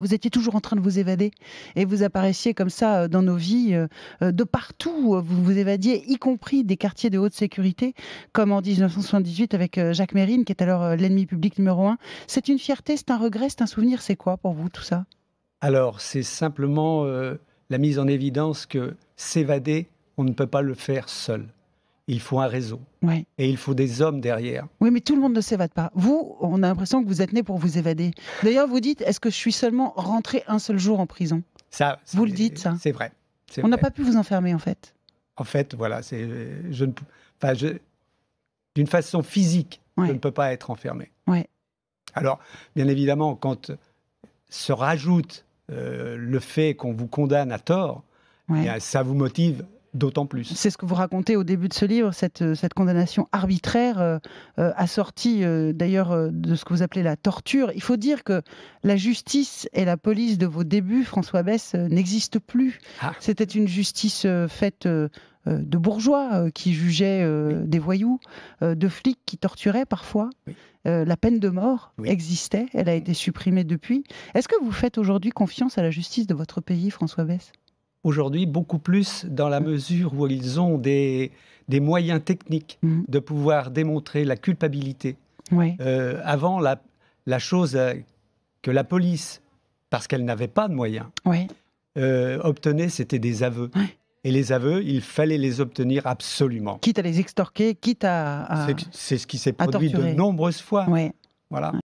Vous étiez toujours en train de vous évader et vous apparaissiez comme ça euh, dans nos vies euh, euh, de partout. Vous vous évadiez, y compris des quartiers de haute sécurité, comme en 1978 avec Jacques Mérine, qui est alors l'ennemi public numéro un. C'est une fierté, c'est un regret, c'est un souvenir. C'est quoi pour vous tout ça Alors, c'est simplement la mise en évidence que s'évader, on ne peut pas le faire seul il faut un réseau. Et il faut des hommes derrière. Oui, mais tout le monde ne s'évade pas. Vous, on a l'impression que vous êtes né pour vous évader. D'ailleurs, vous dites, est-ce que je suis seulement rentré un seul jour en prison Ça, vous le dites, ça. C'est vrai. On n'a pas pu vous enfermer, en fait. En fait, voilà, c'est je ne, d'une façon physique, je ne peux pas être enfermé. Ouais. Alors, bien évidemment, quand se rajoute euh, le fait qu'on vous condamne à tort, eh ça vous motive D'autant plus. C'est ce que vous racontez au début de ce livre, cette, euh, condamnation arbitraire euh, euh, assortie d'ailleurs de ce que vous appelez la torture. Il faut dire que la justice et la police de vos débuts, François Bess, n'existent plus. Ah. C'était une justice faite de bourgeois qui jugeaient des voyous, de flics qui torturaient parfois. la peine de mort existait, elle a été supprimée depuis. Est-ce que vous faites aujourd'hui confiance à la justice de votre pays, François Bess aujourd'hui beaucoup plus dans la mm. mesure où ils ont des, moyens techniques mm. de pouvoir démontrer la culpabilité. Euh, avant, la, la, chose euh, que la police, parce qu'elle n'avait pas de moyens, euh, obtenait, c'était des aveux. Et les aveux, il fallait les obtenir absolument. Quitte à les extorquer, quitte à... c'est ce qui s'est produit de nombreuses fois. Voilà.